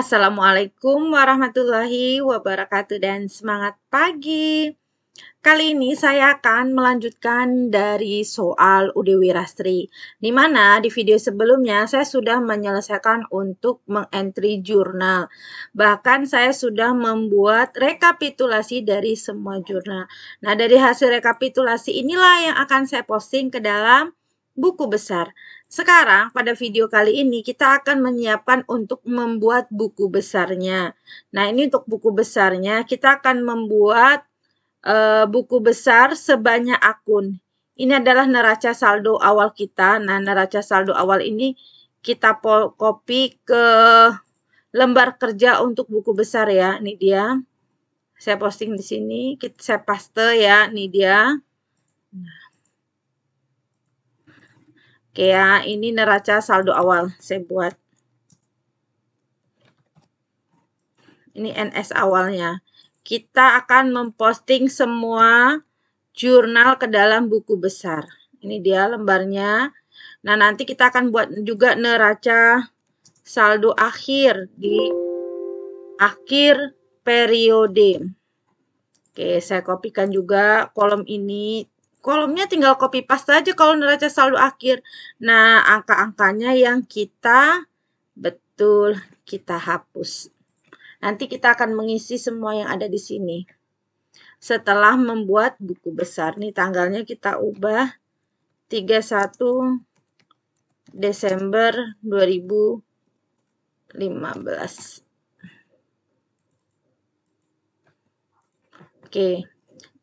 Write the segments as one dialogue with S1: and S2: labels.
S1: Assalamualaikum warahmatullahi wabarakatuh dan semangat pagi. Kali ini saya akan melanjutkan dari soal Ude Rastri, di mana di video sebelumnya saya sudah menyelesaikan untuk mengentry jurnal. Bahkan saya sudah membuat rekapitulasi dari semua jurnal. Nah, dari hasil rekapitulasi inilah yang akan saya posting ke dalam buku besar. Sekarang pada video kali ini kita akan menyiapkan untuk membuat buku besarnya. Nah ini untuk buku besarnya kita akan membuat e, buku besar sebanyak akun. Ini adalah neraca saldo awal kita. Nah neraca saldo awal ini kita copy ke lembar kerja untuk buku besar ya. Ini dia. Saya posting di sini. Saya paste ya. Ini dia. Oke ya, ini neraca saldo awal saya buat. Ini NS awalnya. Kita akan memposting semua jurnal ke dalam buku besar. Ini dia lembarnya. Nah, nanti kita akan buat juga neraca saldo akhir di akhir periode. Oke, saya kopikan juga kolom ini kolomnya tinggal copy paste aja kalau neraca saldo akhir. Nah, angka-angkanya yang kita betul kita hapus. Nanti kita akan mengisi semua yang ada di sini. Setelah membuat buku besar. Nih tanggalnya kita ubah 31 Desember 2015. Oke. Okay.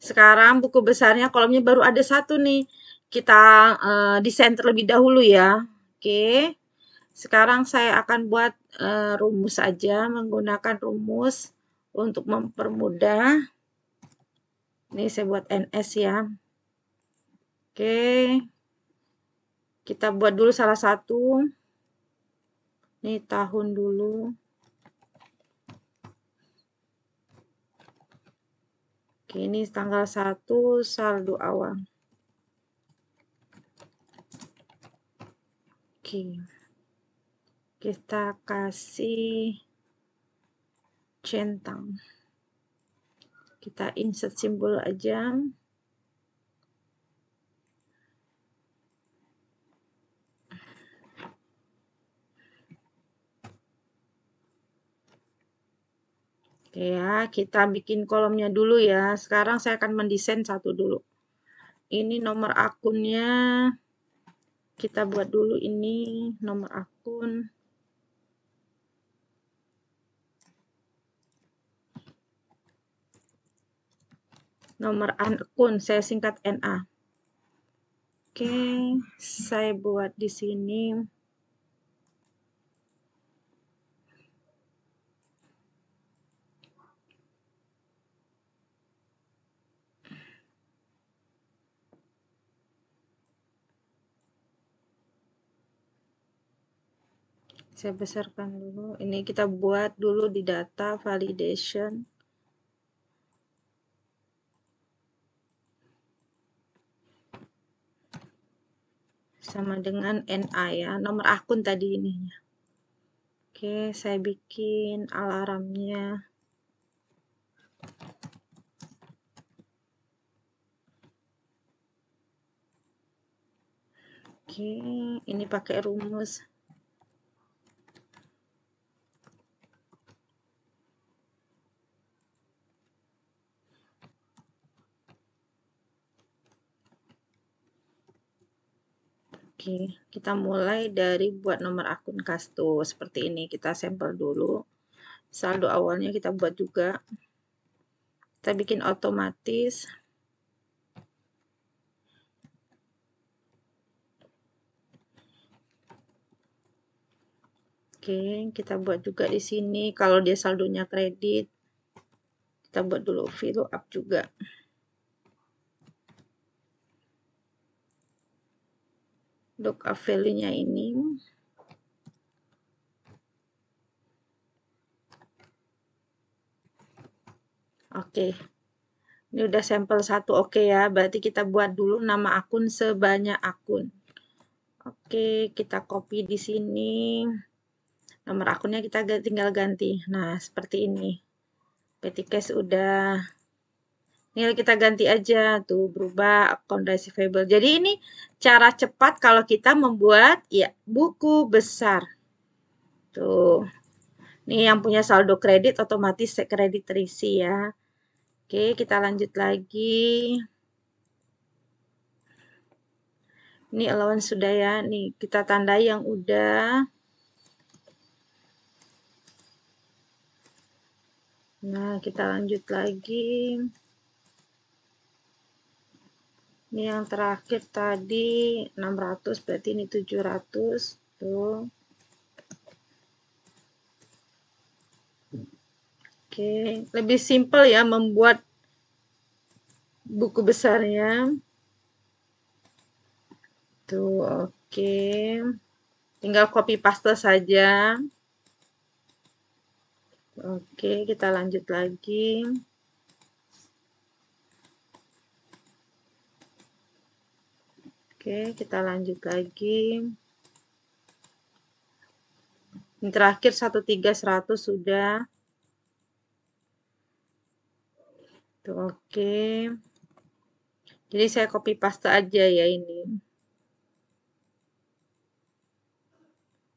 S1: Sekarang buku besarnya kolomnya baru ada satu nih. Kita uh, desain terlebih dahulu ya. Oke. Sekarang saya akan buat uh, rumus saja menggunakan rumus untuk mempermudah. Ini saya buat NS ya. Oke. Kita buat dulu salah satu. Ini tahun dulu. Oke, ini tanggal 1 saldo awal. Oke. Kita kasih centang. Kita insert simbol aja. Oke ya, kita bikin kolomnya dulu ya. Sekarang saya akan mendesain satu dulu. Ini nomor akunnya. Kita buat dulu ini nomor akun. Nomor akun, saya singkat NA. Oke, saya buat di sini. saya besarkan dulu ini kita buat dulu di data validation sama dengan NA ya nomor akun tadi ininya oke saya bikin alarmnya oke ini pakai rumus Oke, kita mulai dari buat nomor akun kastu Seperti ini, kita sampel dulu. Saldo awalnya kita buat juga. Kita bikin otomatis. Oke, kita buat juga di sini. Kalau dia saldonya kredit, kita buat dulu fill up juga. lookup value-nya ini Oke. Ini udah sampel satu oke okay ya. Berarti kita buat dulu nama akun sebanyak akun. Oke, kita copy di sini. Nomor akunnya kita tinggal ganti. Nah, seperti ini. Petty sudah udah nilai kita ganti aja tuh berubah account receivable. Jadi ini cara cepat kalau kita membuat ya buku besar. Tuh. ini yang punya saldo kredit otomatis kredit terisi ya. Oke, kita lanjut lagi. Ini allowance sudah ya. Nih kita tandai yang udah. Nah, kita lanjut lagi ini yang terakhir tadi 600 berarti ini 700 tuh Oke, lebih simpel ya membuat buku besarnya. Tuh, oke. Tinggal copy paste saja. Oke, kita lanjut lagi. Oke, kita lanjut lagi. Yang terakhir 13100 sudah. Tuh, oke. Jadi saya copy paste aja ya ini.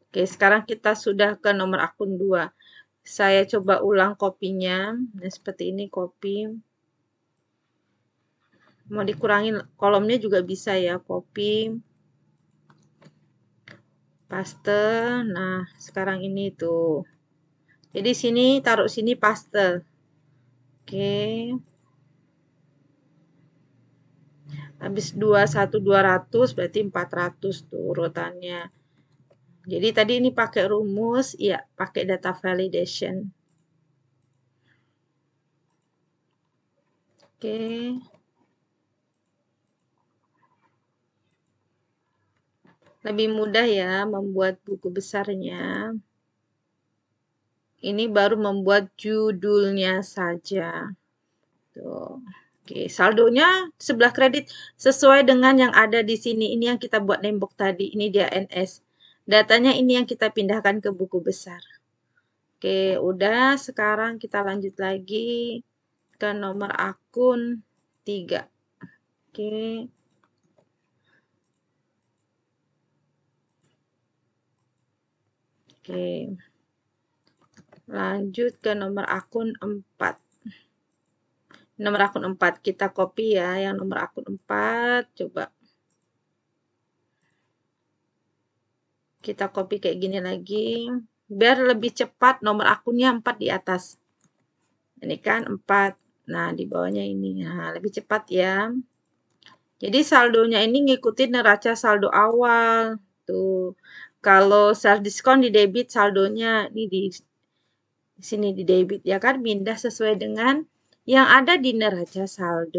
S1: Oke, sekarang kita sudah ke nomor akun 2. Saya coba ulang kopinya. Nah, seperti ini copy mau dikurangin kolomnya juga bisa ya copy paste nah sekarang ini tuh jadi sini taruh sini paste oke okay. habis dua ratus berarti 400 tuh urutannya jadi tadi ini pakai rumus ya pakai data validation oke okay. lebih mudah ya membuat buku besarnya. Ini baru membuat judulnya saja. Tuh. Oke, saldonya sebelah kredit sesuai dengan yang ada di sini. Ini yang kita buat nembok tadi. Ini dia NS. Datanya ini yang kita pindahkan ke buku besar. Oke, udah. Sekarang kita lanjut lagi ke nomor akun 3. Oke. Oke. Lanjut ke nomor akun 4. Nomor akun 4 kita copy ya yang nomor akun 4 coba kita copy kayak gini lagi biar lebih cepat nomor akunnya 4 di atas ini kan 4 nah di bawahnya ini nah lebih cepat ya jadi saldonya ini ngikutin neraca saldo awal tuh kalau self diskon di debit saldonya ini di, sini di debit ya kan pindah sesuai dengan yang ada di neraca saldo.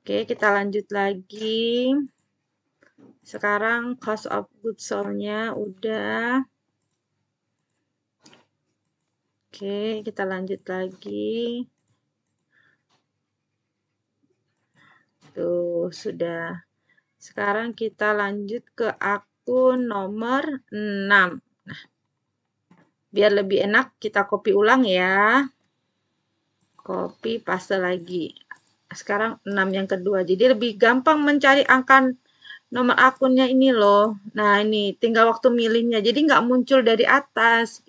S1: Oke, kita lanjut lagi. Sekarang cost of goods sold-nya udah. Oke, kita lanjut lagi. Tuh, sudah. Sekarang kita lanjut ke ak akun nomor 6. Nah, biar lebih enak kita copy ulang ya. Copy paste lagi. Sekarang 6 yang kedua. Jadi lebih gampang mencari angka nomor akunnya ini loh. Nah, ini tinggal waktu milihnya. Jadi nggak muncul dari atas.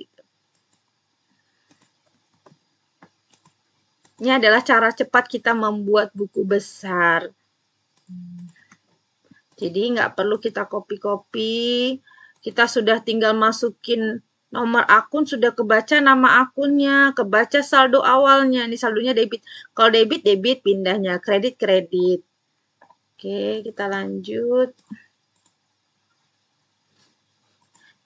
S1: Ini adalah cara cepat kita membuat buku besar. Jadi nggak perlu kita copy-copy. Kita sudah tinggal masukin nomor akun, sudah kebaca nama akunnya, kebaca saldo awalnya. Ini saldonya debit. Kalau debit, debit pindahnya. Kredit, kredit. Oke, kita lanjut.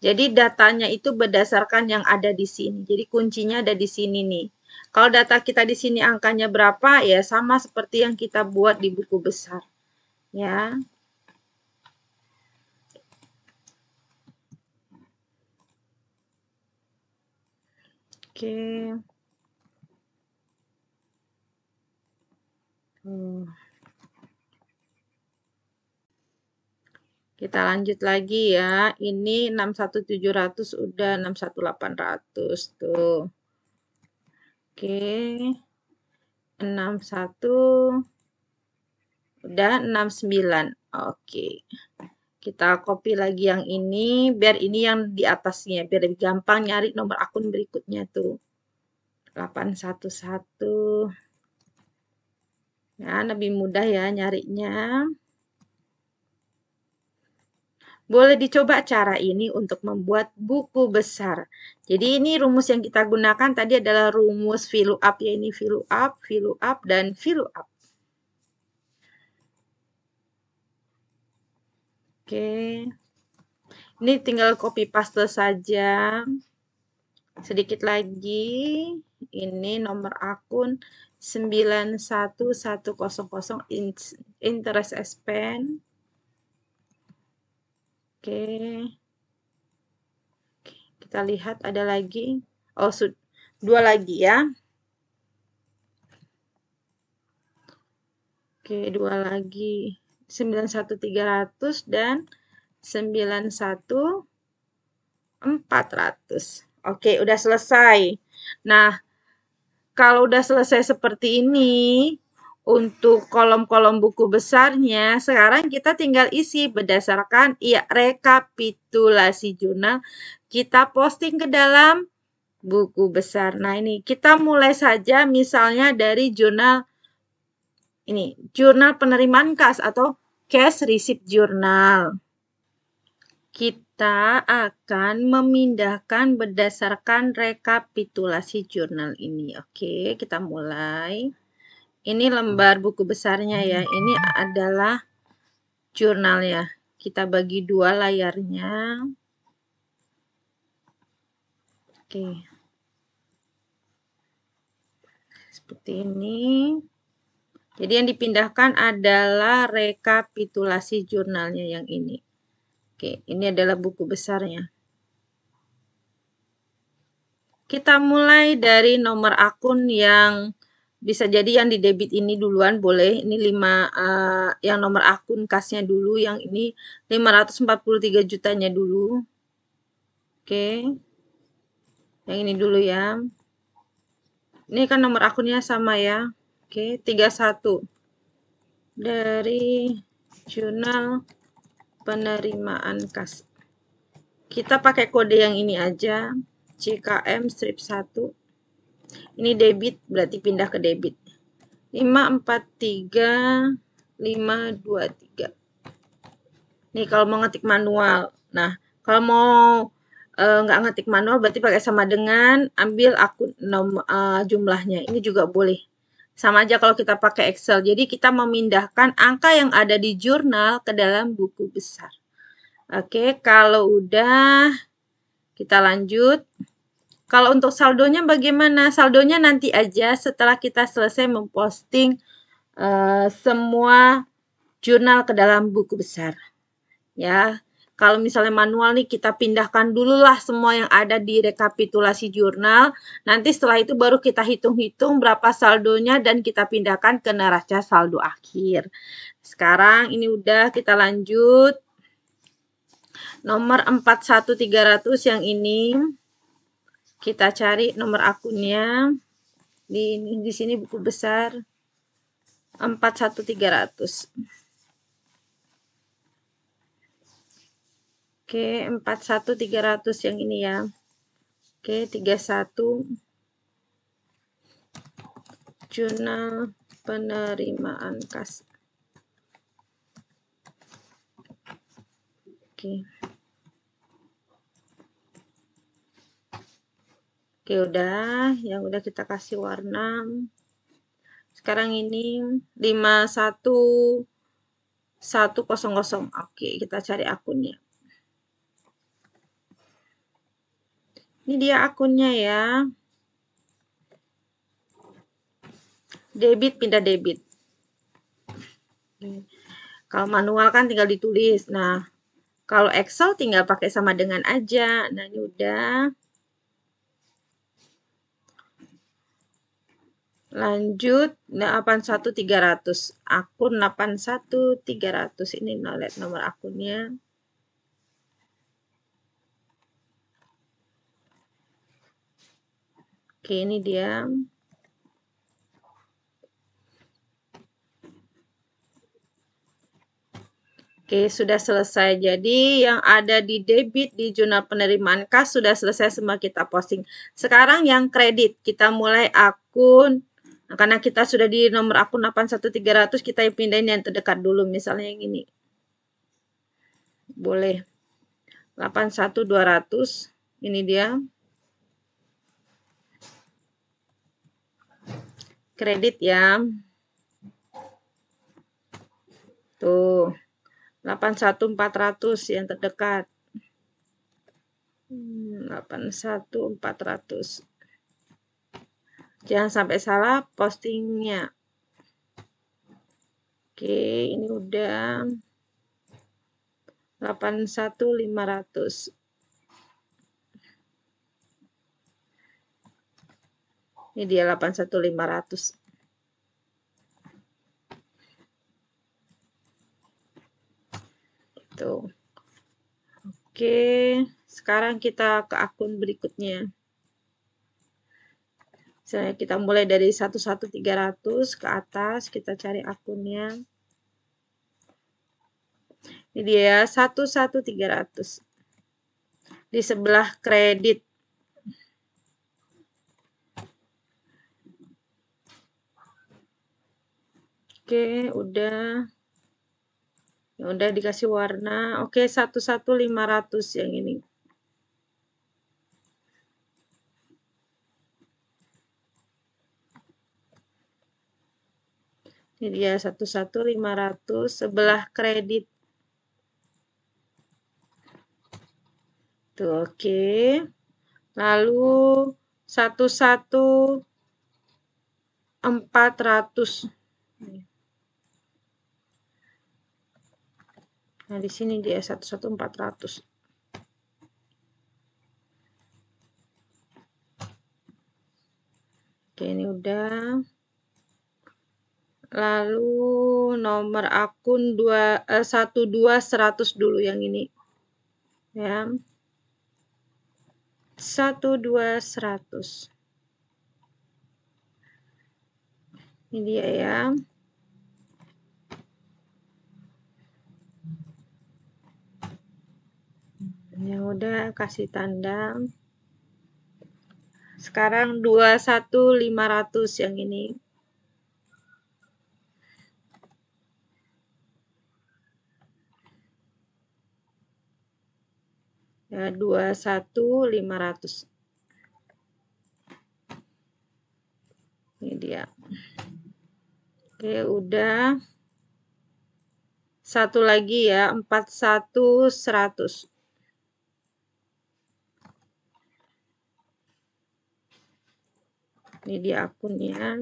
S1: Jadi datanya itu berdasarkan yang ada di sini. Jadi kuncinya ada di sini nih. Kalau data kita di sini angkanya berapa, ya sama seperti yang kita buat di buku besar. Ya. Oke. Kita lanjut lagi ya. Ini 61700 udah 61800 tuh. Oke. 61 udah 69. Oke. Kita copy lagi yang ini, biar ini yang di atasnya, biar lebih gampang nyari nomor akun berikutnya tuh. 811. Ya, lebih mudah ya nyarinya. Boleh dicoba cara ini untuk membuat buku besar. Jadi ini rumus yang kita gunakan tadi adalah rumus fill up ya ini fill up fill up dan fill up. Oke. Ini tinggal copy paste saja. Sedikit lagi. Ini nomor akun 91100 interest expense. Oke. Kita lihat ada lagi. Oh, dua lagi ya. Oke, dua lagi. 91300 dan 91400. Oke, udah selesai. Nah, kalau udah selesai seperti ini, untuk kolom-kolom buku besarnya, sekarang kita tinggal isi berdasarkan ya, rekapitulasi jurnal. Kita posting ke dalam buku besar. Nah, ini kita mulai saja misalnya dari jurnal ini, jurnal penerimaan kas atau cash receipt jurnal. Kita akan memindahkan berdasarkan rekapitulasi jurnal ini. Oke, kita mulai. Ini lembar buku besarnya ya. Ini adalah jurnal ya Kita bagi dua layarnya. Oke. Seperti ini. Jadi yang dipindahkan adalah rekapitulasi jurnalnya yang ini. Oke, ini adalah buku besarnya. Kita mulai dari nomor akun yang bisa jadi yang di debit ini duluan boleh. Ini 5 uh, eh, yang nomor akun kasnya dulu, yang ini 543 jutanya dulu. Oke. Yang ini dulu ya. Ini kan nomor akunnya sama ya. Oke, okay, 31 dari jurnal penerimaan kas. Kita pakai kode yang ini aja, CKM strip 1. Ini debit, berarti pindah ke debit. 543 523. Nih kalau mau ngetik manual. Nah, kalau mau e, nggak e, ngetik manual berarti pakai sama dengan ambil akun nom, e, jumlahnya. Ini juga boleh sama aja kalau kita pakai Excel. Jadi kita memindahkan angka yang ada di jurnal ke dalam buku besar. Oke, kalau udah kita lanjut. Kalau untuk saldonya bagaimana? Saldonya nanti aja setelah kita selesai memposting uh, semua jurnal ke dalam buku besar. Ya, kalau misalnya manual nih kita pindahkan dulu lah semua yang ada di rekapitulasi jurnal. Nanti setelah itu baru kita hitung-hitung berapa saldonya dan kita pindahkan ke neraca saldo akhir. Sekarang ini udah kita lanjut. Nomor 41300 yang ini kita cari nomor akunnya. Di di sini buku besar 41300. Oke, 41 300 yang ini ya. Oke, 31 jurnal penerimaan kas. Oke. Oke, udah. Yang udah kita kasih warna. Sekarang ini 51 100. Oke, kita cari akunnya. Ini dia akunnya ya. Debit pindah debit. Kalau manual kan tinggal ditulis. Nah, kalau Excel tinggal pakai sama dengan aja. Nah, ini udah. Lanjut, 81300. Nah, Akun 81300 ini nolet nah, nomor akunnya. Oke, ini dia. Oke, sudah selesai. Jadi, yang ada di debit di jurnal penerimaan kas sudah selesai semua kita posting. Sekarang yang kredit, kita mulai akun. Nah, karena kita sudah di nomor akun 81300, kita pindahin yang terdekat dulu. Misalnya yang ini. Boleh. 81200. Ini dia. kredit ya. Tuh. 81400 yang terdekat. 81400. Hmm, Jangan sampai salah postingnya.
S2: Oke, ini
S1: udah 81500. Ini dia 81500. Gitu. Oke, sekarang kita ke akun berikutnya. Saya kita mulai dari 11300 ke atas, kita cari akunnya. Ini dia 11300. Di sebelah kredit Oke, udah. Ya udah dikasih warna. Oke, 11500 yang ini. Ini dia 11500 sebelah kredit. Tuh, oke. Okay. Lalu 11 400. Nah, di sini dia 11400. Oke, ini udah. Lalu nomor akun 2 eh, 12100 dulu yang ini. Ya. 12100. Ini dia ya. udah kasih tanda sekarang 21500 yang ini ya 21500 ini dia oke udah satu lagi ya 41100 Ini dia akunnya.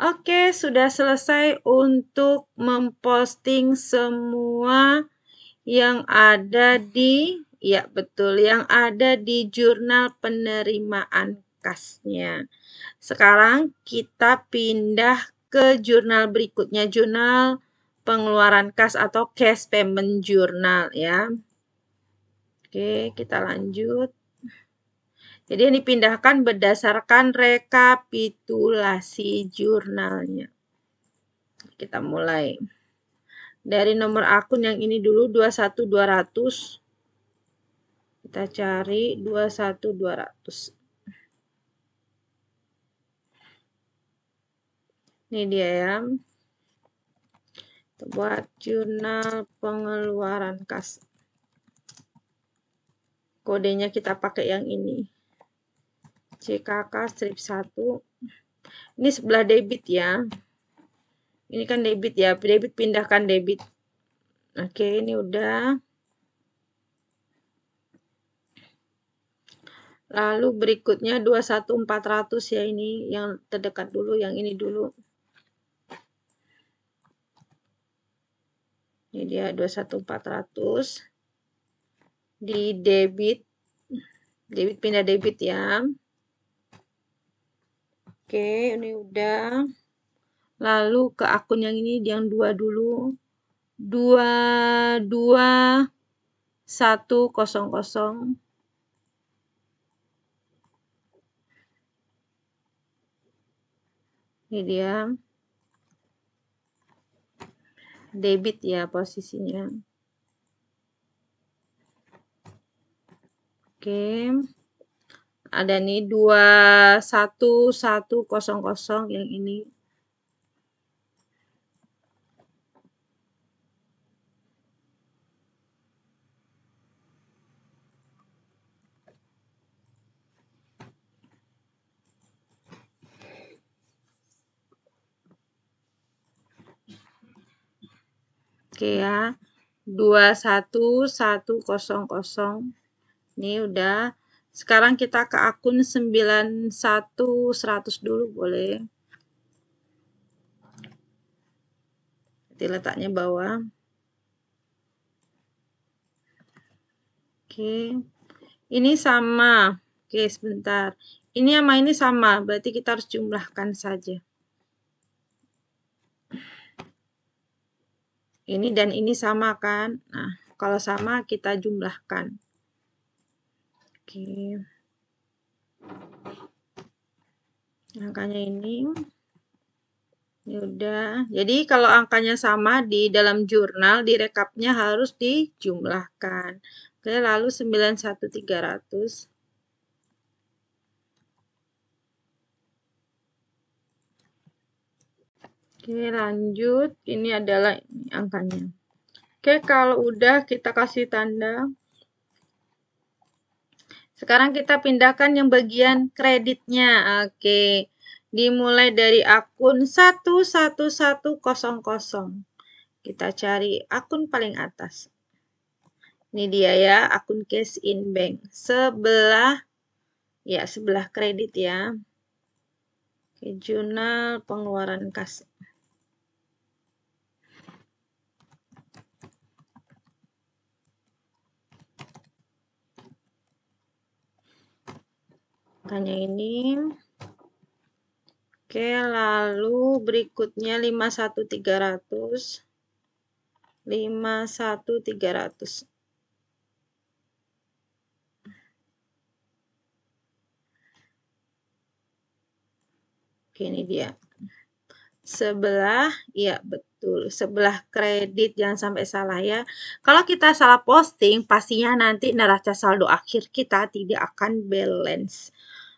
S1: Oke, sudah selesai untuk memposting semua yang ada di ya betul yang ada di jurnal penerimaan kasnya. Sekarang kita pindah ke jurnal berikutnya, jurnal pengeluaran kas atau cash payment jurnal, ya. Oke, kita lanjut. Jadi yang dipindahkan berdasarkan rekapitulasi jurnalnya. Kita mulai. Dari nomor akun yang ini dulu 21200. Kita cari 21200. Ini dia ya. Kita buat jurnal pengeluaran kas. Kodenya kita pakai yang ini. CKK strip 1 ini sebelah debit ya ini kan debit ya debit pindahkan debit oke ini udah lalu berikutnya 21400 ya ini yang terdekat dulu yang ini dulu ini dia 21400 di debit debit pindah debit ya Oke, ini udah. Lalu ke akun yang ini yang dua dulu. Dua dua satu kosong kosong. Ini dia. Debit ya posisinya. Oke. Okay ada nih 21100 yang ini Oke ya. 21100. Ini udah sekarang kita ke akun 91100 dulu boleh. kita letaknya bawah. Oke. Ini sama. Oke, sebentar. Ini sama ini sama, berarti kita harus jumlahkan saja. Ini dan ini sama kan? Nah, kalau sama kita jumlahkan. Oke. Angkanya ini. Ya udah. Jadi kalau angkanya sama di dalam jurnal, di rekapnya harus dijumlahkan. Oke, lalu 91300 Oke, lanjut. Ini adalah angkanya. Oke, kalau udah kita kasih tanda. Sekarang kita pindahkan yang bagian kreditnya. Oke. Dimulai dari akun 11100. Kita cari akun paling atas. Ini dia ya, akun cash in bank. Sebelah ya, sebelah kredit ya. Oke, jurnal pengeluaran kas. angkanya ini. Oke, lalu berikutnya 51300. 51300. Oke, ini dia. Sebelah, ya betul. Sebelah kredit, jangan sampai salah ya. Kalau kita salah posting, pastinya nanti neraca saldo akhir kita tidak akan balance.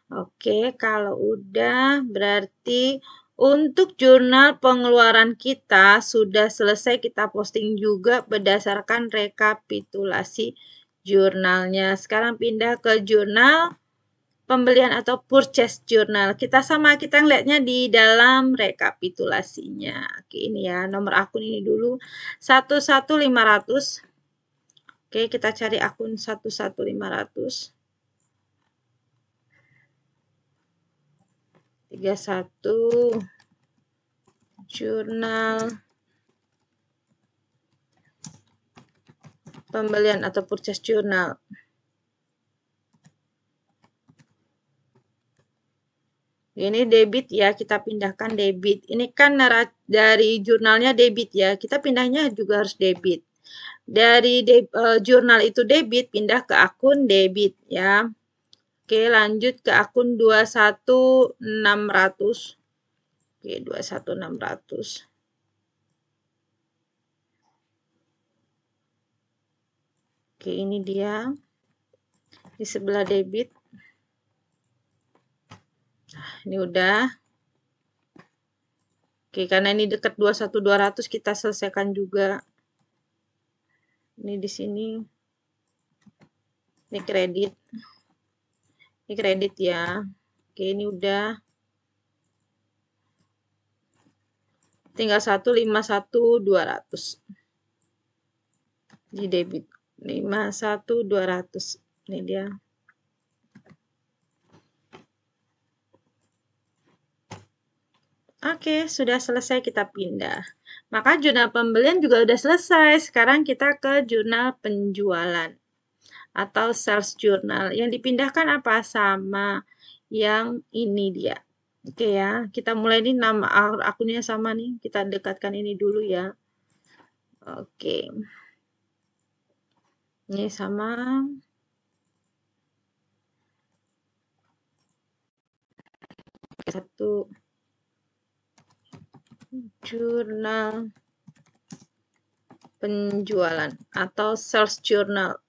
S1: Oke, kalau udah berarti untuk jurnal pengeluaran kita sudah selesai kita posting juga berdasarkan rekapitulasi jurnalnya. Sekarang pindah ke jurnal pembelian atau purchase jurnal. Kita sama kita ngelihatnya di dalam rekapitulasinya. Oke, ini ya nomor akun ini dulu 11500. Oke, kita cari akun 11500. 31 jurnal pembelian atau purchase jurnal ini debit ya kita pindahkan debit ini kan dari jurnalnya debit ya kita pindahnya juga harus debit dari de, uh, eh, jurnal itu debit pindah ke akun debit ya Oke, lanjut ke akun 21600. Oke, 21600. Oke, ini dia. Di sebelah debit. Nah, ini udah. Oke, karena ini dekat 21200 kita selesaikan juga. Ini di sini. Ini kredit. Ini kredit ya. Oke, ini udah. Tinggal 151200. Di debit. 51200. Ini dia. Oke, sudah selesai kita pindah. Maka jurnal pembelian juga sudah selesai. Sekarang kita ke jurnal penjualan atau sales journal. Yang dipindahkan apa? Sama yang ini dia. Oke ya, kita mulai ini nama akunnya sama nih. Kita dekatkan ini dulu ya. Oke. Ini sama. Satu. Jurnal penjualan atau sales journal.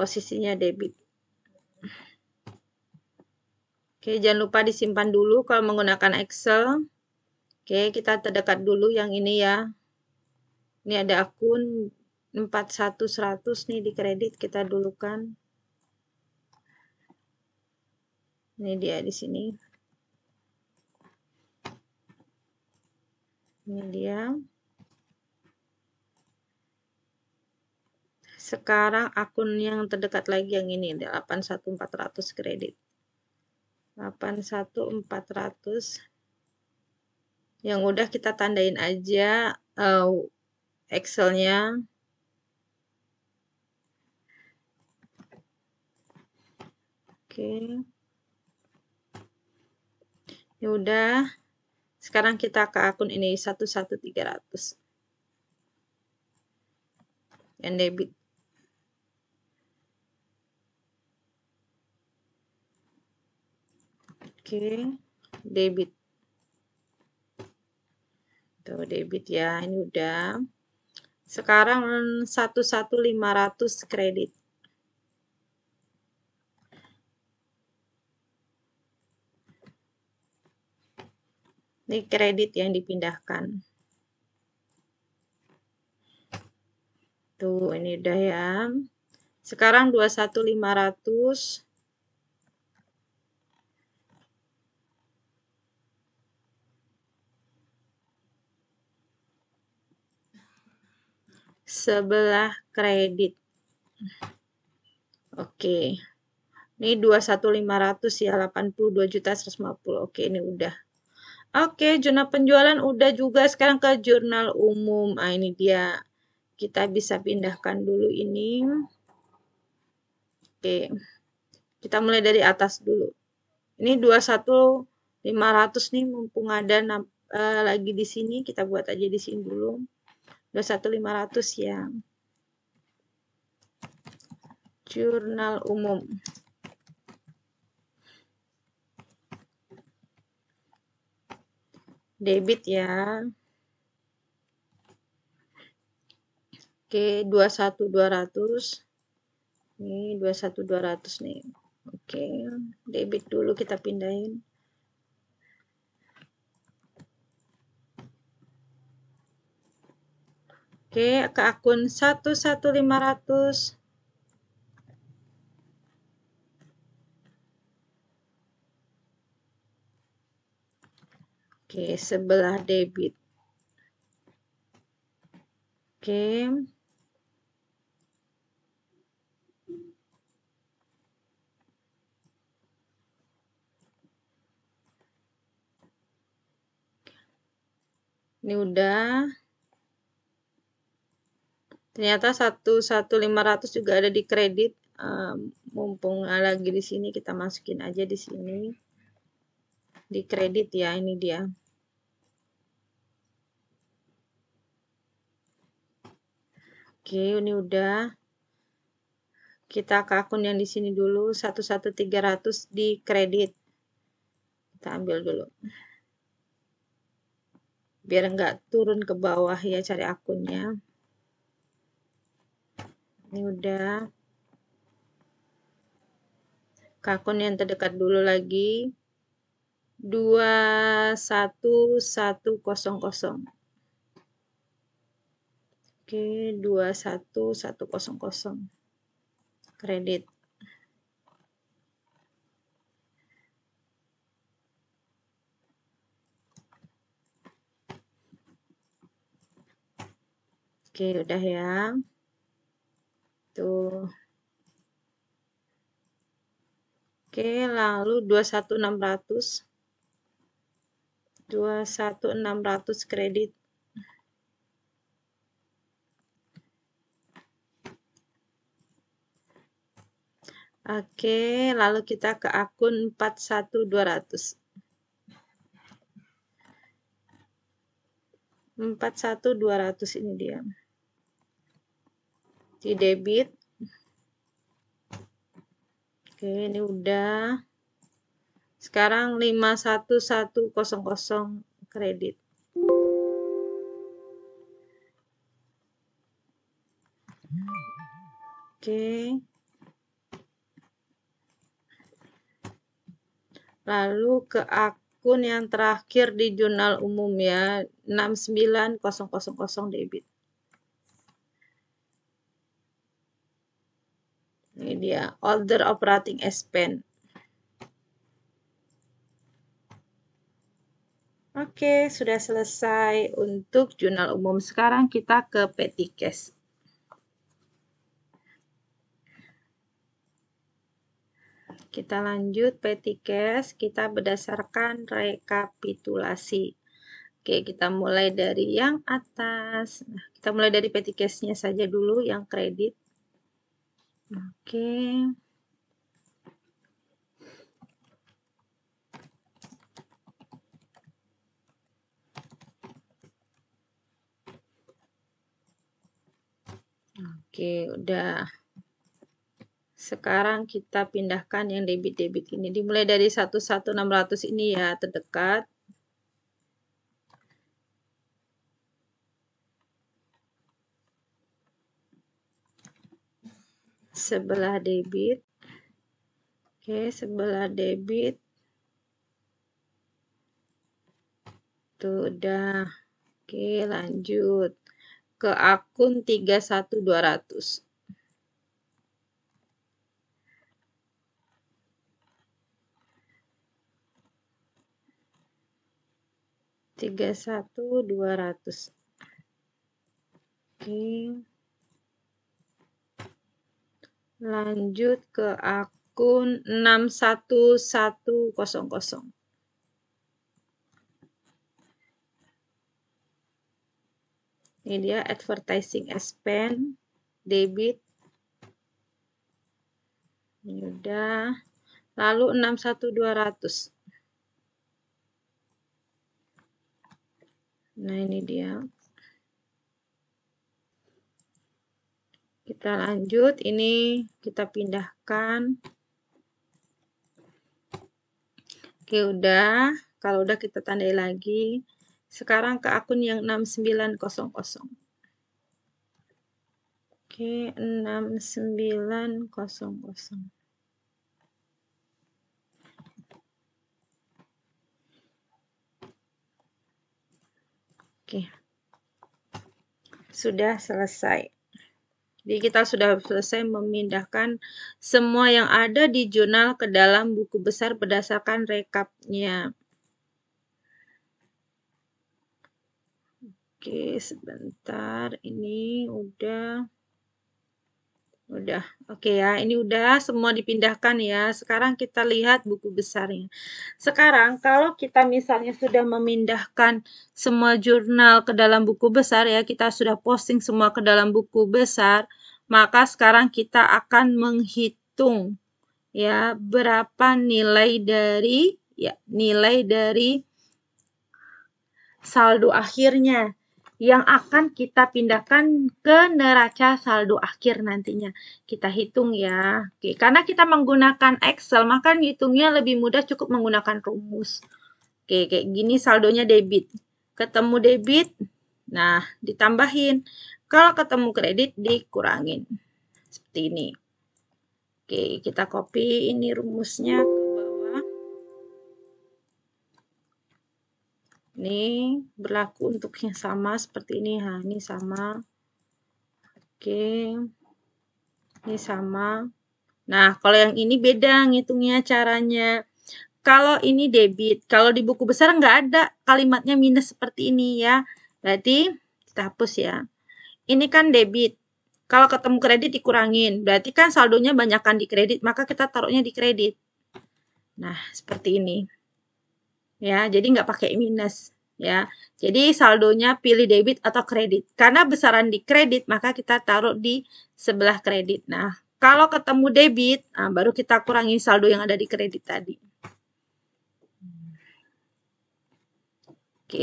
S1: posisinya debit. Oke, jangan lupa disimpan dulu kalau menggunakan Excel. Oke, kita terdekat dulu yang ini ya. Ini ada akun 41100 nih di kredit kita dulukan. Ini dia di sini. Ini dia. Sekarang akun yang terdekat lagi yang ini 81400 kredit. 81400 yang udah kita tandain aja uh, Excelnya Oke. Okay. Ya udah. Sekarang kita ke akun ini 11300. Yang debit. Oke, debit. Tuh, debit ya. Ini udah. Sekarang 11500 kredit. Ini kredit yang dipindahkan. Tuh, ini udah ya. Sekarang 21500 sebelah kredit. Oke. Ini 21500 ya, 82 juta 150. Oke, ini udah. Oke, jurnal penjualan udah juga. Sekarang ke jurnal umum. Ah, ini dia. Kita bisa pindahkan dulu ini. Oke. Kita mulai dari atas dulu. Ini 21500 nih mumpung ada uh, lagi di sini, kita buat aja di sini dulu. 21500 ya jurnal umum debit ya Oke, 21200. Ini 21200 nih. Oke, debit dulu kita pindahin. Oke, ke akun 11500. Oke, sebelah debit. Oke. Ini udah Ternyata 11500 juga ada di kredit. Ehm, mumpung lagi di sini kita masukin aja di sini. Di kredit ya, ini dia. Oke, ini udah. Kita ke akun yang di sini dulu 11300 di kredit. Kita ambil dulu. Biar enggak turun ke bawah ya cari akunnya ini udah akun yang terdekat dulu lagi dua satu satu 21100 oke dua satu satu 21100 kredit Oke, udah ya gitu. Oke, lalu 21600. 21600 kredit. Oke, lalu kita ke akun 41200. 41200 ini dia di debit oke ini udah sekarang 51100 kredit oke lalu ke akun yang terakhir di jurnal umum ya 69000 debit Ini dia, order operating expense. Oke, sudah selesai untuk jurnal umum. Sekarang kita ke petty cash. Kita lanjut petty cash, kita berdasarkan rekapitulasi. Oke, kita mulai dari yang atas. Nah, kita mulai dari petty cash-nya saja dulu, yang kredit. Oke. Oke, udah. Sekarang kita pindahkan yang debit-debit ini. Dimulai dari 11600 ini ya, terdekat. sebelah debit oke sebelah debit tuh udah oke lanjut ke akun 31200 31200 satu dua oke Lanjut ke akun 61100. Ini dia advertising expense debit. Ini udah. Lalu 61200. Nah, ini dia. Kita lanjut, ini kita pindahkan. Oke, udah. Kalau udah kita tandai lagi. Sekarang ke akun yang 6900. Oke, 6900. Oke. Sudah selesai. Jadi kita sudah selesai memindahkan semua yang ada di jurnal ke dalam buku besar berdasarkan rekapnya. Oke, sebentar. Ini udah Udah, oke okay ya. Ini udah semua dipindahkan ya. Sekarang kita lihat buku besarnya. Sekarang kalau kita misalnya sudah memindahkan semua jurnal ke dalam buku besar ya, kita sudah posting semua ke dalam buku besar, maka sekarang kita akan menghitung ya berapa nilai dari ya nilai dari saldo akhirnya yang akan kita pindahkan ke neraca saldo akhir nantinya. Kita hitung ya. Oke, karena kita menggunakan Excel, maka hitungnya lebih mudah cukup menggunakan rumus. Oke, kayak gini saldonya debit. Ketemu debit, nah ditambahin. Kalau ketemu kredit, dikurangin. Seperti ini. Oke, kita copy ini rumusnya. ini berlaku untuk yang sama seperti ini ha ini sama oke ini sama nah kalau yang ini beda ngitungnya caranya kalau ini debit kalau di buku besar nggak ada kalimatnya minus seperti ini ya berarti kita hapus ya ini kan debit kalau ketemu kredit dikurangin, berarti kan saldonya banyakkan di kredit, maka kita taruhnya di kredit. Nah, seperti ini ya jadi nggak pakai minus ya jadi saldonya pilih debit atau kredit karena besaran di kredit maka kita taruh di sebelah kredit nah kalau ketemu debit nah, baru kita kurangi saldo yang ada di kredit tadi oke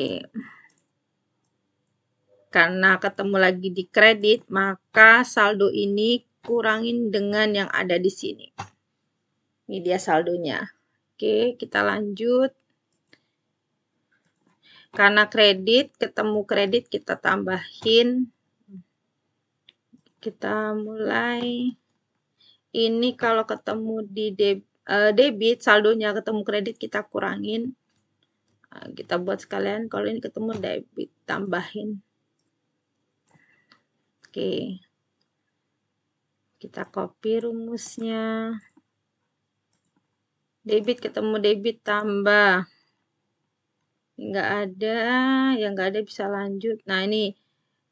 S1: karena ketemu lagi di kredit maka saldo ini kurangin dengan yang ada di sini ini dia saldonya oke kita lanjut karena kredit, ketemu kredit kita tambahin. Kita mulai. Ini kalau ketemu di deb, uh, debit, saldonya ketemu kredit kita kurangin. Eh, kita buat sekalian, kalau ini ketemu debit, tambahin. Oke. Kita copy rumusnya debit ketemu debit tambah nggak ada yang nggak ada bisa lanjut nah ini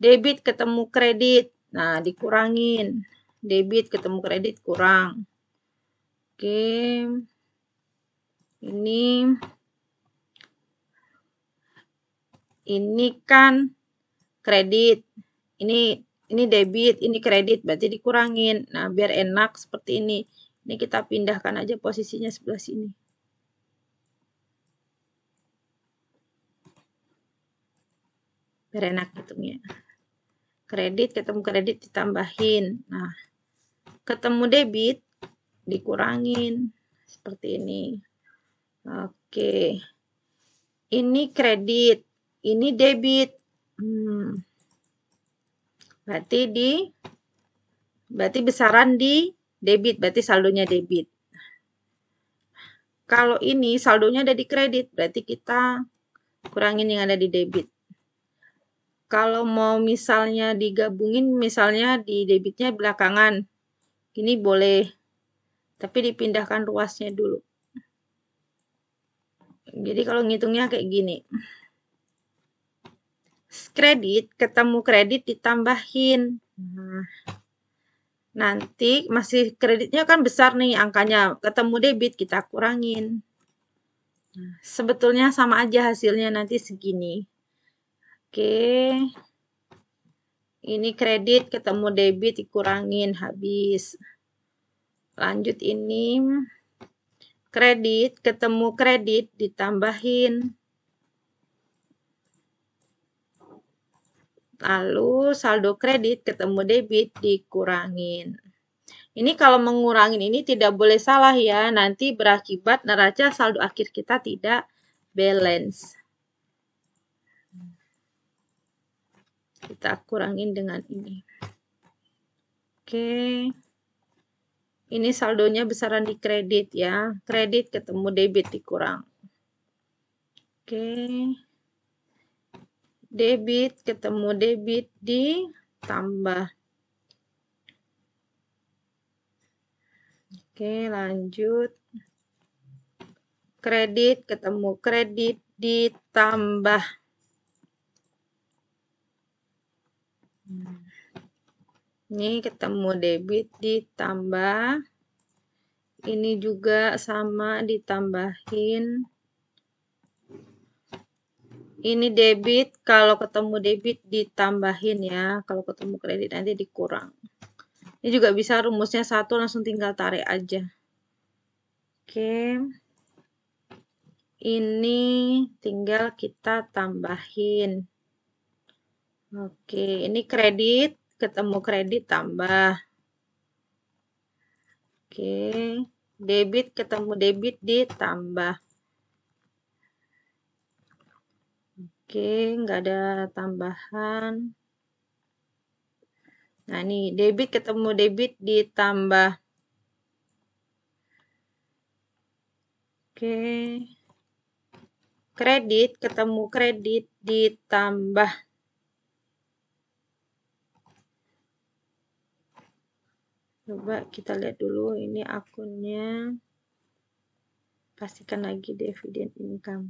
S1: debit ketemu kredit nah dikurangin debit ketemu kredit kurang oke ini ini kan kredit ini ini debit ini kredit berarti dikurangin nah biar enak seperti ini ini kita pindahkan aja posisinya sebelah sini biar enak hitungnya kredit ketemu kredit ditambahin nah ketemu debit dikurangin seperti ini oke ini kredit ini debit hmm. berarti di berarti besaran di debit berarti saldonya debit kalau ini saldonya ada di kredit berarti kita kurangin yang ada di debit kalau mau misalnya digabungin misalnya di debitnya belakangan ini boleh tapi dipindahkan ruasnya dulu jadi kalau ngitungnya kayak gini kredit ketemu kredit ditambahin hmm. nanti masih kreditnya kan besar nih angkanya ketemu debit kita kurangin hmm. sebetulnya sama aja hasilnya nanti segini Oke. Ini kredit ketemu debit dikurangin habis. Lanjut ini kredit ketemu kredit ditambahin. Lalu saldo kredit ketemu debit dikurangin. Ini kalau mengurangin ini tidak boleh salah ya, nanti berakibat neraca saldo akhir kita tidak balance. kita kurangin dengan ini oke ini saldonya besaran di kredit ya kredit ketemu debit dikurang oke debit ketemu debit ditambah Oke, lanjut. Kredit ketemu kredit ditambah Ini hmm. ketemu debit ditambah. Ini juga sama ditambahin. Ini debit, kalau ketemu debit ditambahin ya. Kalau ketemu kredit nanti dikurang. Ini juga bisa rumusnya satu langsung tinggal tarik aja. Oke. Ini tinggal kita tambahin. Oke, ini kredit, ketemu kredit tambah. Oke, debit ketemu debit ditambah. Oke, nggak ada tambahan. Nah, ini debit ketemu debit ditambah. Oke. Kredit ketemu kredit ditambah. coba kita lihat dulu ini akunnya pastikan lagi dividen income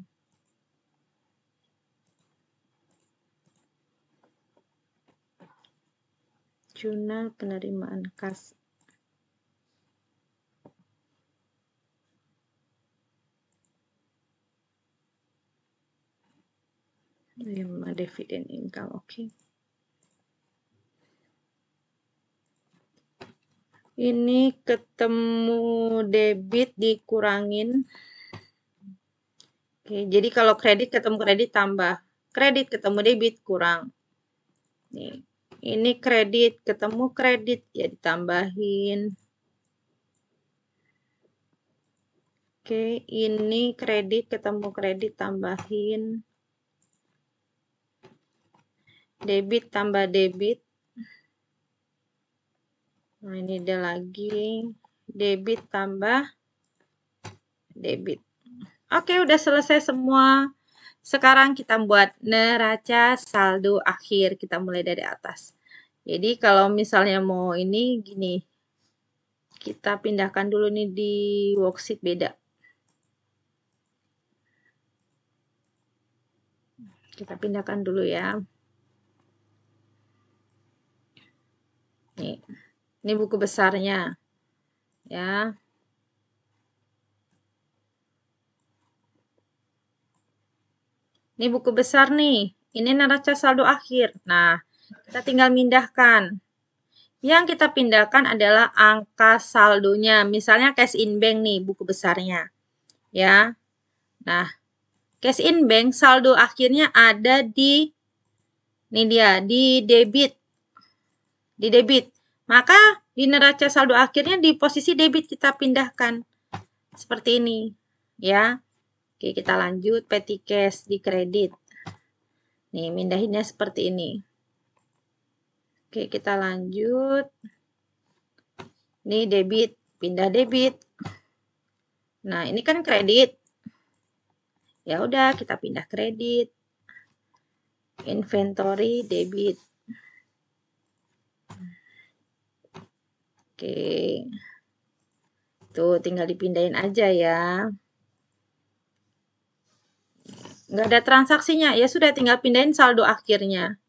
S1: jurnal penerimaan kas lima dividen income oke okay. ini ketemu debit dikurangin. Oke, jadi kalau kredit ketemu kredit tambah. Kredit ketemu debit kurang. Nih, ini kredit ketemu kredit ya ditambahin. Oke, ini kredit ketemu kredit tambahin. Debit tambah debit Nah, ini dia lagi debit tambah debit. Oke, udah selesai semua. Sekarang kita buat neraca saldo akhir. Kita mulai dari atas. Jadi kalau misalnya mau ini gini. Kita pindahkan dulu nih di worksheet beda. Kita pindahkan dulu ya. Nih. Ini buku besarnya. Ya. Ini buku besar nih. Ini neraca saldo akhir. Nah, kita tinggal pindahkan. Yang kita pindahkan adalah angka saldonya. Misalnya cash in bank nih buku besarnya. Ya. Nah, cash in bank saldo akhirnya ada di ini dia di debit. Di debit. Maka di neraca saldo akhirnya di posisi debit kita pindahkan. Seperti ini, ya. Oke, kita lanjut petty cash di kredit. Nih, mindahinnya seperti ini. Oke, kita lanjut. Nih debit, pindah debit. Nah, ini kan kredit. Ya udah, kita pindah kredit. Inventory debit. Oke. Tuh tinggal dipindahin aja ya. Nggak ada transaksinya. Ya sudah tinggal pindahin saldo akhirnya.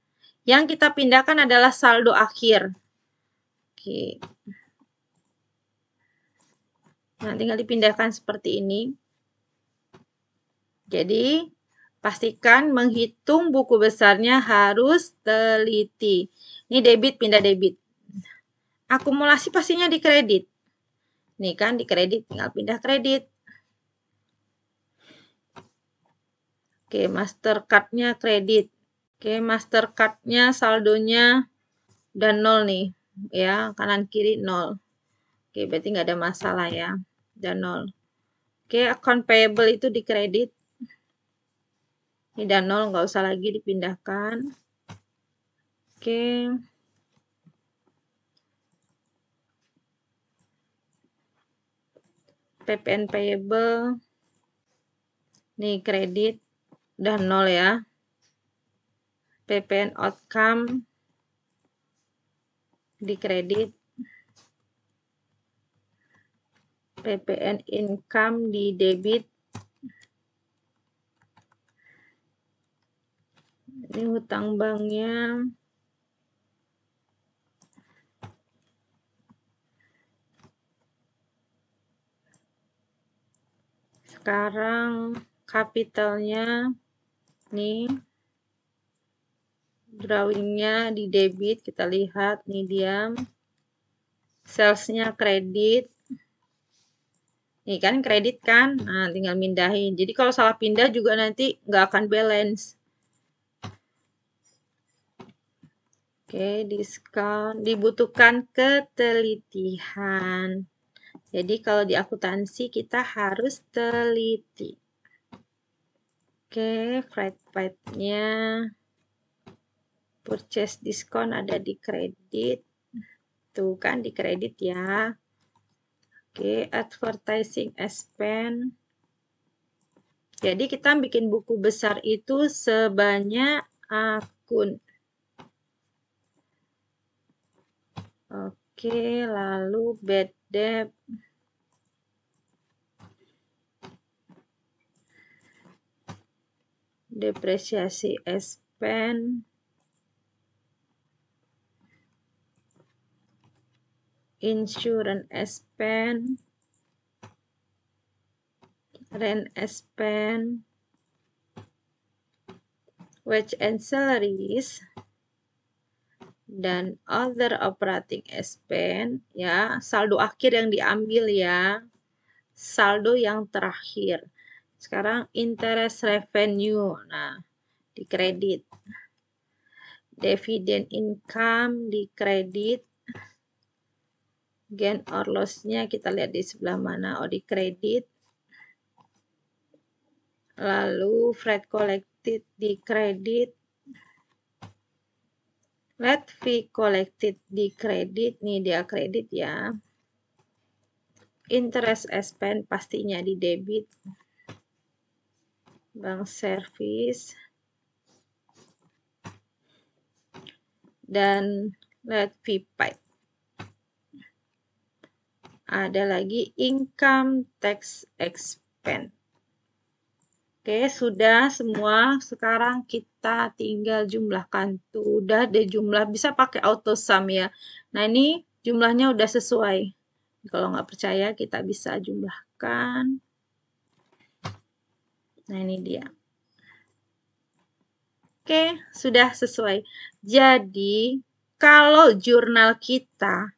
S1: Yang kita pindahkan adalah saldo akhir. Oke. Nah, tinggal dipindahkan seperti ini. Jadi, pastikan menghitung buku besarnya harus teliti. Ini debit pindah debit akumulasi pastinya di kredit. Nih kan di kredit, tinggal pindah kredit. Oke, Mastercard-nya kredit. Oke, Mastercard-nya saldonya dan nol nih, ya kanan kiri nol. Oke, berarti nggak ada masalah ya, dan nol. Oke, account payable itu di kredit. Ini dan nol nggak usah lagi dipindahkan. Oke. PPN payable nih kredit udah nol ya PPN outcome di kredit PPN income di debit ini hutang banknya Sekarang kapitalnya nih drawingnya di debit kita lihat nih diam salesnya kredit nih kan kredit kan nah tinggal mindahin jadi kalau salah pindah juga nanti nggak akan balance oke diskon dibutuhkan ketelitian jadi kalau di akuntansi kita harus teliti. Oke, freight rate-nya purchase diskon ada di kredit. Tuh kan di kredit ya. Oke, advertising expense. Jadi kita bikin buku besar itu sebanyak akun. Oke, lalu bad debt depresiasi S Pen insurance S rent S wage and salaries dan other operating expense ya saldo akhir yang diambil ya saldo yang terakhir sekarang interest revenue. Nah, di kredit. Dividend income di kredit. Gain or loss-nya kita lihat di sebelah mana. Oh, di kredit. Lalu freight collected di kredit. Let fee collected di kredit. Nih dia kredit ya. Interest expense pastinya di debit bank servis dan let pipet ada lagi income tax expense oke sudah semua sekarang kita tinggal jumlahkan tuh udah ada jumlah bisa pakai auto sum ya nah ini jumlahnya udah sesuai kalau nggak percaya kita bisa jumlahkan Nah, ini dia. Oke, sudah sesuai. Jadi, kalau jurnal kita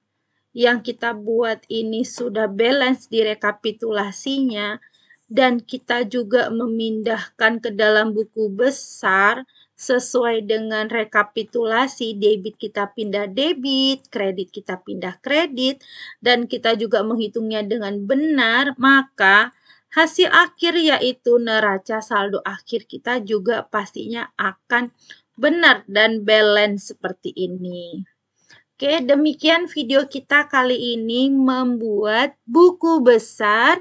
S1: yang kita buat ini sudah balance di rekapitulasinya dan kita juga memindahkan ke dalam buku besar sesuai dengan rekapitulasi debit kita pindah debit, kredit kita pindah kredit dan kita juga menghitungnya dengan benar, maka Hasil akhir yaitu neraca saldo akhir kita juga pastinya akan benar dan balance seperti ini. Oke, demikian video kita kali ini membuat buku besar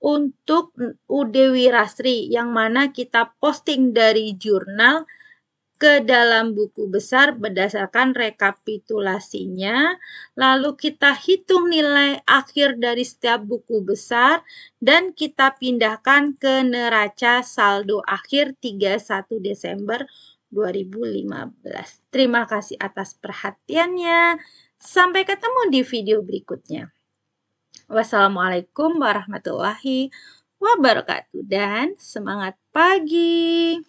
S1: untuk UD Wirasri yang mana kita posting dari jurnal ke dalam buku besar berdasarkan rekapitulasinya. Lalu kita hitung nilai akhir dari setiap buku besar dan kita pindahkan ke neraca saldo akhir 31 Desember 2015. Terima kasih atas perhatiannya. Sampai ketemu di video berikutnya. Wassalamualaikum warahmatullahi wabarakatuh dan semangat pagi.